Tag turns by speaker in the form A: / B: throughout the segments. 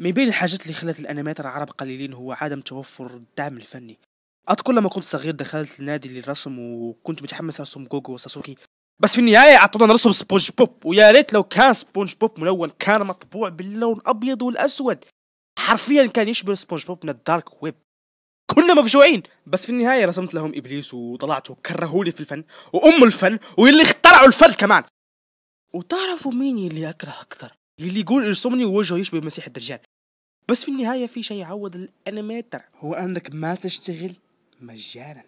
A: من بين الحاجات اللي خلت الانيميتر العرب قليلين هو عدم توفر الدعم الفني اذكر لما كنت صغير دخلت نادي للرسم وكنت متحمس ارسم جوجو وساسوكي بس في النهايه عطونا نرسم سبونج بوب ويا ريت لو كان سبونج بوب ملون كان مطبوع باللون الابيض والاسود حرفيا كان يشبه سبونج بوب من الدارك ويب كنا مفجوعين بس في النهايه رسمت لهم ابليس وطلعت وكرهولي في الفن وام الفن واللي اخترعوا الفن كمان وتعرفوا مين اللي اكره اكثر اللي يقول ارسمني ووجهه يشبه مسيح الدجال بس في النهاية في شيء يعوض الأنيميتر هو أنك ما تشتغل مجانا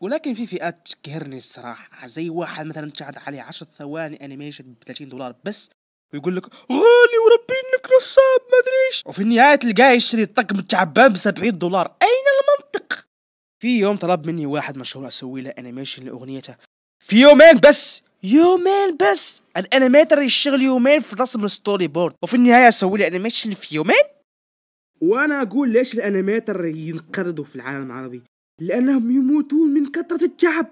A: ولكن في فئات تقهرني الصراحة زي واحد مثلا تشاهد عليه عشر ثواني أنيميشن ب 30 دولار بس ويقول لك غالي وربي انك نصاب ما ادريش وفي النهايه تلقاه يشتري الطقم التعبان ب 70 دولار اين المنطق في يوم طلب مني واحد مشهور اسوي له انيميشن لاغنيته في يومين بس يومين بس الانيميتر يشتغل يومين في رسم الستوري بورد وفي النهايه اسوي لي انيميشن في يومين وانا اقول ليش الانيميتر ينقرضوا في العالم العربي لانهم يموتون من كثره التعب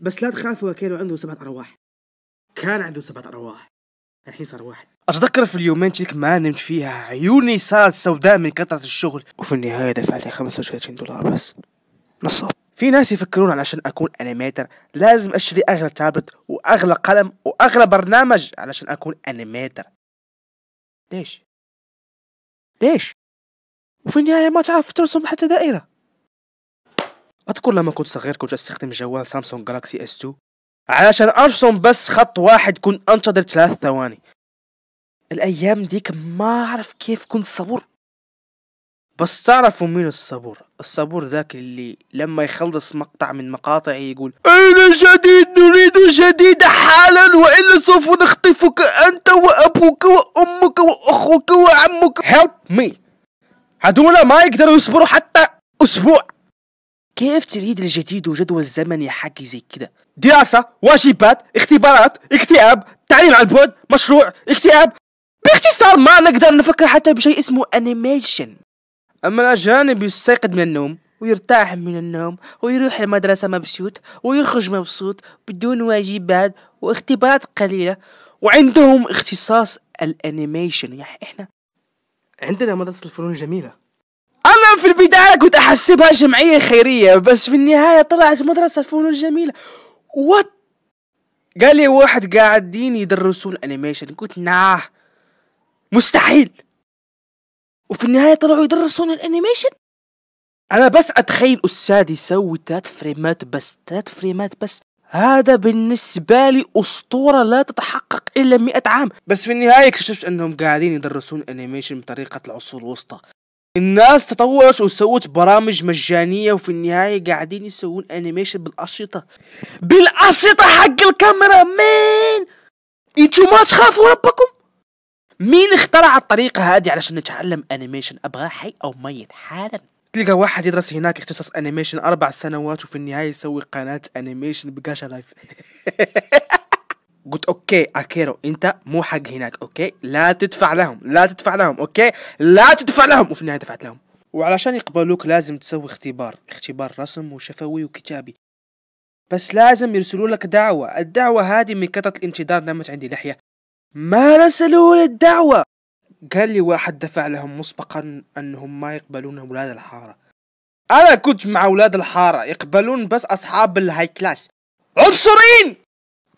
A: بس لا تخافوا يا عنده سبعة أرواح كان عنده سبعة أرواح الحين صار واحد أتذكر في اليومين تلك ما نمت فيها عيوني صارت سوداء من كثرة الشغل وفي النهاية دفعت لي 35 دولار بس نصاب في ناس يفكرون علشان اكون انيميتر لازم اشتري اغلى تابلت واغلى قلم واغلى برنامج علشان اكون انيميتر ليش ليش وفي النهايه ما تعرف ترسم حتى دائره اذكر لما كنت صغير كنت استخدم جوال سامسونج جالاكسي اس 2 علشان ارسم بس خط واحد كنت انتظر ثلاث ثواني الايام ديك ما اعرف كيف كنت صبور بس تعرفوا مين الصبور الصبور ذاك اللي لما يخلص مقطع من مقاطع يقول أين جديد نريد جديد حالا وإلا سوف نخطفك أنت وأبوك وأمك وأخوك وعمك help me هذولا ما يقدروا يصبروا حتى أسبوع كيف تريد الجديد وجدول زمني حكي زي كده دراسة واجبات اختبارات اكتئاب تعليم عن بعد مشروع اكتئاب باختصار ما نقدر نفكر حتى بشيء اسمه انيميشن أما الأجانب يستيقظ من النوم ويرتاح من النوم ويروح المدرسة مبسوط ويخرج مبسوط بدون واجبات واختبارات قليلة وعندهم اختصاص الانيميشن يعني احنا عندنا مدرسة الفنون جميلة أنا في البداية كنت أحسبها جمعية خيرية بس في النهاية طلعت مدرسة فنون جميلة وات قال لي واحد قاعدين يدرسون الانيميشن قلت ناه نعم، مستحيل وفي النهايه طلعوا يدرسون الانيميشن انا بس اتخيل استاذ يسوي ثلاث فريمات بس ثلاث فريمات بس هذا بالنسبة لي أسطورة لا تتحقق إلا مئة عام بس في النهاية اكتشفت أنهم قاعدين يدرسون أنيميشن بطريقة العصور الوسطى الناس تطورت وسوت برامج مجانية وفي النهاية قاعدين يسوون أنيميشن بالأشرطة بالأشرطة حق الكاميرا مين انتو ما تخافوا ربكم مين اخترع الطريقة هذه علشان نتعلم انيميشن ابغى حي او ميت حالا تلقى واحد يدرس هناك اختصاص انيميشن اربع سنوات وفي النهاية يسوي قناة انيميشن بقاشا لايف قلت اوكي اكيرو انت مو حق هناك اوكي لا تدفع لهم لا تدفع لهم اوكي لا تدفع لهم وفي النهاية دفعت لهم وعلشان يقبلوك لازم تسوي اختبار اختبار رسم وشفوي وكتابي بس لازم يرسلوا لك دعوة الدعوة هذه من كثرة الانتظار نمت عندي لحية ما رسلوا للدعوة قال لي واحد دفع لهم مسبقا أنهم ما يقبلون أولاد الحارة أنا كنت مع أولاد الحارة يقبلون بس أصحاب الهاي كلاس عنصرين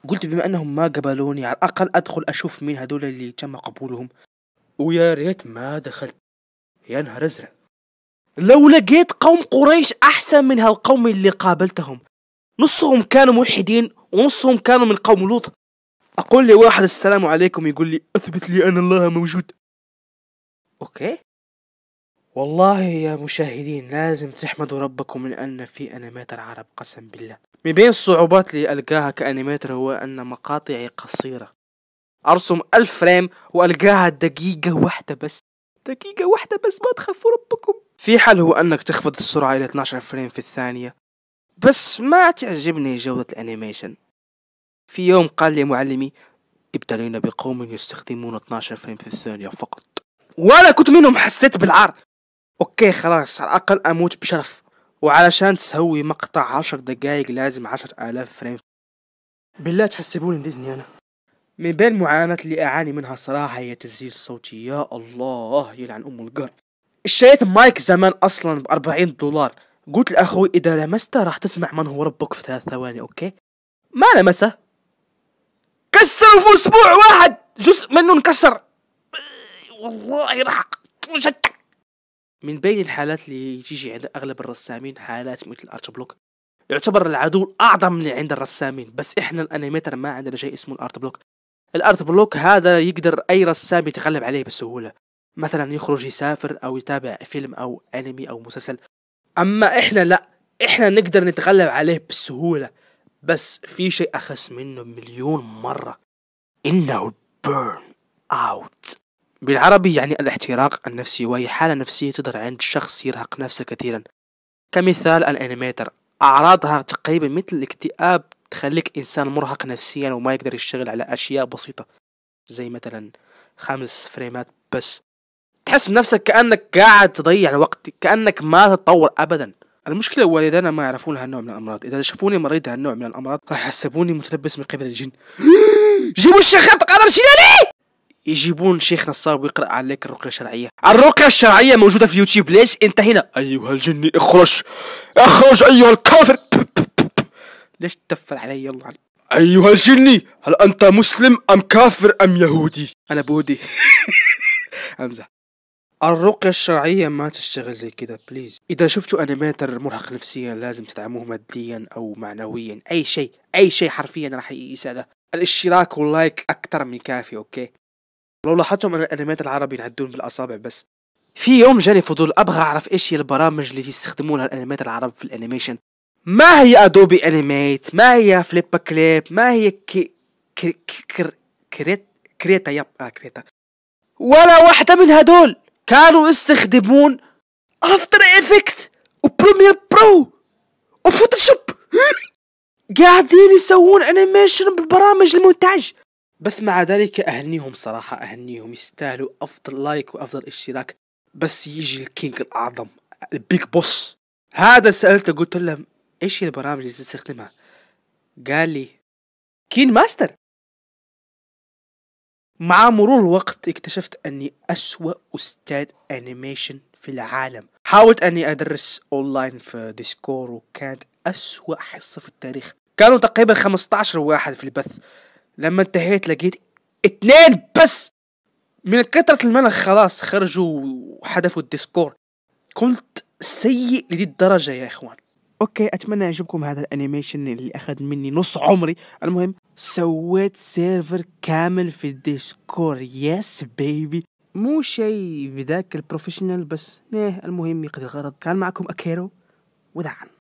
A: قلت بما أنهم ما قبلوني على الأقل أدخل أشوف مين هذول اللي تم قبولهم ويا ريت ما دخلت يا نهار أزرق لو لقيت قوم قريش أحسن من هالقوم اللي قابلتهم نصهم كانوا ملحدين ونصهم كانوا من قوم لوط اقول لواحد السلام عليكم يقول لي اثبت لي ان الله موجود اوكي والله يا مشاهدين لازم تحمدوا ربكم من ان في انيميتر عرب قسم بالله من بين الصعوبات اللي القاها كانيميتر هو ان مقاطعي قصيره ارسم ألف فريم والقاها دقيقه واحده بس دقيقة واحدة بس ما تخافوا ربكم في حل هو انك تخفض السرعة الى 12 فريم في الثانية بس ما تعجبني جودة الانيميشن في يوم قال لي معلمي ابتلينا بقوم يستخدمون 12 فريم في الثانية فقط وأنا كنت منهم حسيت بالعار أوكي خلاص على الأقل أموت بشرف وعلشان تسوي مقطع عشر دقايق لازم عشرة آلاف فريم بالله تحسبوني ديزني أنا من بين المعاناة اللي أعاني منها صراحة هي تسجيل صوتي يا الله يلعن أم القر اشتريت مايك زمان أصلا بأربعين دولار قلت لأخوي إذا لمسته راح تسمع من هو ربك في ثلاث ثواني أوكي ما لمسه كسروا في اسبوع واحد جزء منه انكسر والله راح من بين الحالات اللي تيجي عند اغلب الرسامين حالات مثل الارت بلوك يعتبر العدو الاعظم من عند الرسامين بس احنا الانيميتر ما عندنا شيء اسمه الارت بلوك الارت بلوك هذا يقدر اي رسام يتغلب عليه بسهوله مثلا يخرج يسافر او يتابع فيلم او انمي او مسلسل اما احنا لا احنا نقدر نتغلب عليه بسهوله بس في شيء أخس منه مليون مرة إنه burn out بالعربي يعني الاحتراق النفسي وهي حالة نفسية تظهر عند شخص يرهق نفسه كثيرا كمثال الأنيميتر أعراضها تقريبا مثل الاكتئاب تخليك إنسان مرهق نفسيا وما يقدر يشتغل على أشياء بسيطة زي مثلا خمس فريمات بس تحس نفسك كأنك قاعد تضيع الوقت كأنك ما تتطور أبدا المشكله والدانا ما يعرفون هالنوع من الامراض اذا شافوني مريض هالنوع من الامراض راح يحسبوني متلبس من قبل الجن جيبوا الشيخ قدر شلالي يجيبون شيخ نصاب ويقرا عليك الرقيه الشرعيه الرقيه الشرعيه موجوده في يوتيوب ليش انت هنا ايها الجن اخرج اخرج ايها الكافر ليش تدفل علي يلا ايها الجني هل انت مسلم ام كافر ام يهودي انا بودي امزح الرقية الشرعية ما تشتغل زي كده بليز إذا شفتوا أنيميتر مرهق نفسيا لازم تدعموه ماديا أو معنويا أي شيء أي شيء حرفيا راح يساعده الاشتراك واللايك أكثر من كافي أوكي لو لاحظتم أن الأنيميتر العربي ينعدون بالأصابع بس في يوم جاني فضول أبغى أعرف إيش هي البرامج اللي يستخدمونها الأنيميتر العرب في الأنيميشن ما هي أدوبي أنيميت ما هي فليب كليب ما هي كي كر... كر... كريت كريتا يب آه كريتا ولا واحدة من هدول كانوا يستخدمون افتر افكت وبريمير برو وفوتوشوب قاعدين يسوون انيميشن بالبرامج المونتاج بس مع ذلك اهنيهم صراحه اهنيهم يستاهلوا افضل لايك وافضل اشتراك بس يجي الكينج الاعظم البيج بوس هذا سالته قلت له ايش هي البرامج اللي تستخدمها قال لي كين ماستر مع مرور الوقت اكتشفت اني اسوأ استاذ انيميشن في العالم حاولت اني ادرس اونلاين في ديسكور وكانت اسوأ حصة في التاريخ كانوا تقريبا 15 واحد في البث لما انتهيت لقيت اثنين بس من كثرة الملل خلاص خرجوا وحذفوا الديسكور كنت سيء لدي الدرجة يا اخوان اوكي اتمنى يعجبكم هذا الانيميشن اللي اخذ مني نص عمري المهم سويت سيرفر كامل في الديسكور يس بيبي مو شيء بذاك البروفيشنال بس نه إيه، المهم يقضي الغرض كان معكم اكيرو ودعم